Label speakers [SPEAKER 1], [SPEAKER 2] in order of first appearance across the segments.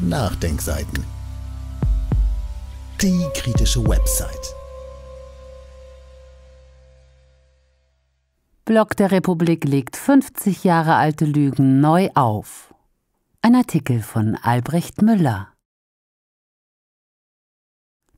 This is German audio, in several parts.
[SPEAKER 1] Nachdenkseiten. Die kritische Website.
[SPEAKER 2] Blog der Republik legt 50 Jahre alte Lügen neu auf. Ein Artikel von Albrecht Müller.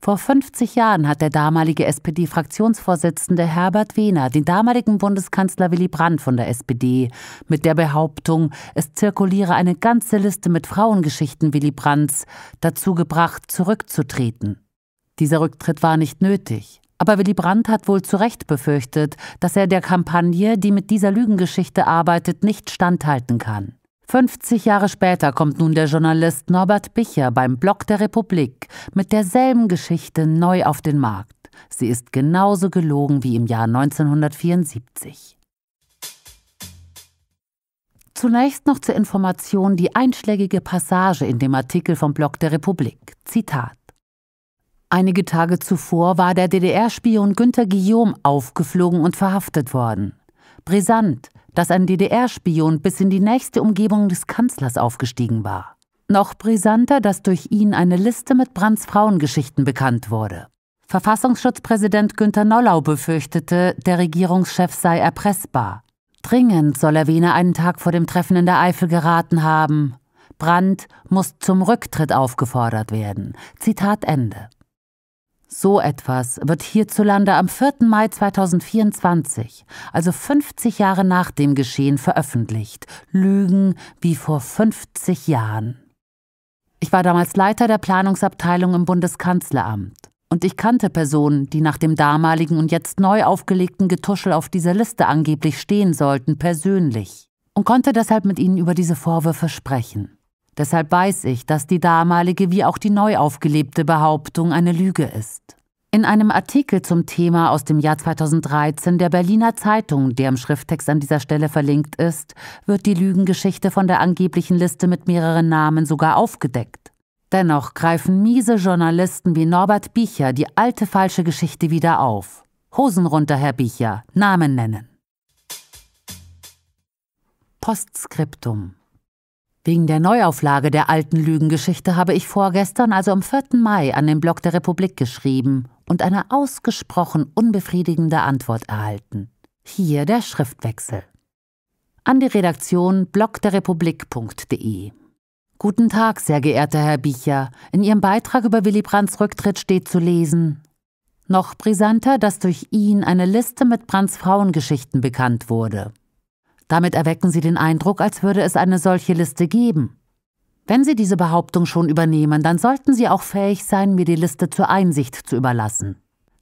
[SPEAKER 2] Vor 50 Jahren hat der damalige SPD-Fraktionsvorsitzende Herbert Wehner den damaligen Bundeskanzler Willy Brandt von der SPD mit der Behauptung, es zirkuliere eine ganze Liste mit Frauengeschichten Willy Brandts dazu gebracht, zurückzutreten. Dieser Rücktritt war nicht nötig. Aber Willy Brandt hat wohl zu Recht befürchtet, dass er der Kampagne, die mit dieser Lügengeschichte arbeitet, nicht standhalten kann. 50 Jahre später kommt nun der Journalist Norbert Bicher beim Blog der Republik mit derselben Geschichte neu auf den Markt. Sie ist genauso gelogen wie im Jahr 1974. Zunächst noch zur Information die einschlägige Passage in dem Artikel vom Blog der Republik. Zitat. Einige Tage zuvor war der DDR-Spion Günter Guillaume aufgeflogen und verhaftet worden. Brisant, dass ein DDR-Spion bis in die nächste Umgebung des Kanzlers aufgestiegen war. Noch brisanter, dass durch ihn eine Liste mit Brands Frauengeschichten bekannt wurde. Verfassungsschutzpräsident Günter Nollau befürchtete, der Regierungschef sei erpressbar. Dringend soll er Wiener einen Tag vor dem Treffen in der Eifel geraten haben. Brandt muss zum Rücktritt aufgefordert werden. Zitat Ende. So etwas wird hierzulande am 4. Mai 2024, also 50 Jahre nach dem Geschehen, veröffentlicht. Lügen wie vor 50 Jahren. Ich war damals Leiter der Planungsabteilung im Bundeskanzleramt. Und ich kannte Personen, die nach dem damaligen und jetzt neu aufgelegten Getuschel auf dieser Liste angeblich stehen sollten, persönlich. Und konnte deshalb mit ihnen über diese Vorwürfe sprechen. Deshalb weiß ich, dass die damalige wie auch die neu aufgelebte Behauptung eine Lüge ist. In einem Artikel zum Thema aus dem Jahr 2013 der Berliner Zeitung, der im Schrifttext an dieser Stelle verlinkt ist, wird die Lügengeschichte von der angeblichen Liste mit mehreren Namen sogar aufgedeckt. Dennoch greifen miese Journalisten wie Norbert Biecher die alte falsche Geschichte wieder auf. Hosen runter, Herr Biecher, Namen nennen. Postskriptum Wegen der Neuauflage der alten Lügengeschichte habe ich vorgestern, also am 4. Mai, an den Blog der Republik geschrieben und eine ausgesprochen unbefriedigende Antwort erhalten. Hier der Schriftwechsel. An die Redaktion blogderrepublik.de Guten Tag, sehr geehrter Herr Biecher. In Ihrem Beitrag über Willy Brandts Rücktritt steht zu lesen. Noch brisanter, dass durch ihn eine Liste mit Brandts Frauengeschichten bekannt wurde. Damit erwecken Sie den Eindruck, als würde es eine solche Liste geben. Wenn Sie diese Behauptung schon übernehmen, dann sollten Sie auch fähig sein, mir die Liste zur Einsicht zu überlassen.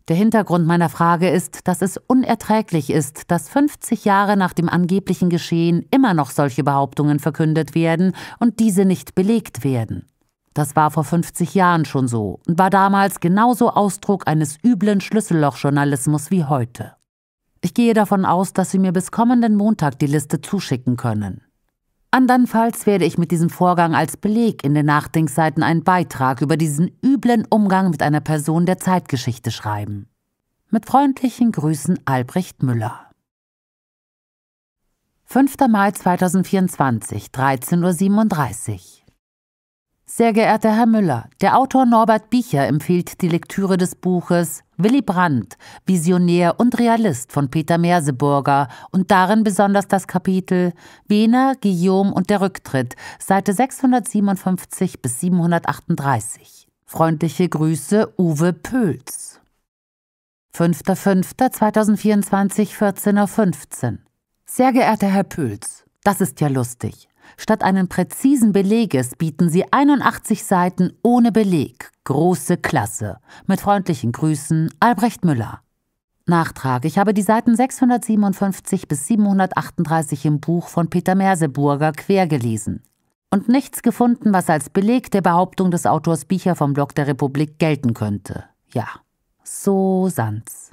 [SPEAKER 2] Der Hintergrund meiner Frage ist, dass es unerträglich ist, dass 50 Jahre nach dem angeblichen Geschehen immer noch solche Behauptungen verkündet werden und diese nicht belegt werden. Das war vor 50 Jahren schon so und war damals genauso Ausdruck eines üblen Schlüssellochjournalismus wie heute. Ich gehe davon aus, dass Sie mir bis kommenden Montag die Liste zuschicken können. Andernfalls werde ich mit diesem Vorgang als Beleg in den Nachdenkseiten einen Beitrag über diesen üblen Umgang mit einer Person der Zeitgeschichte schreiben. Mit freundlichen Grüßen Albrecht Müller. 5. Mai 2024, 13.37 Uhr. Sehr geehrter Herr Müller, der Autor Norbert Biecher empfiehlt die Lektüre des Buches Willy Brandt, Visionär und Realist von Peter Merseburger und darin besonders das Kapitel Wiener, Guillaume und der Rücktritt, Seite 657 bis 738. Freundliche Grüße, Uwe Pöls. 5.5.2024, 14.15 Uhr. Sehr geehrter Herr Pöls, das ist ja lustig. Statt einen präzisen Beleges bieten sie 81 Seiten ohne Beleg. Große Klasse. Mit freundlichen Grüßen, Albrecht Müller. Nachtrag. Ich habe die Seiten 657 bis 738 im Buch von Peter Merseburger quer gelesen und nichts gefunden, was als Beleg der Behauptung des Autors Bicher vom Blog der Republik gelten könnte. Ja, so Sanz.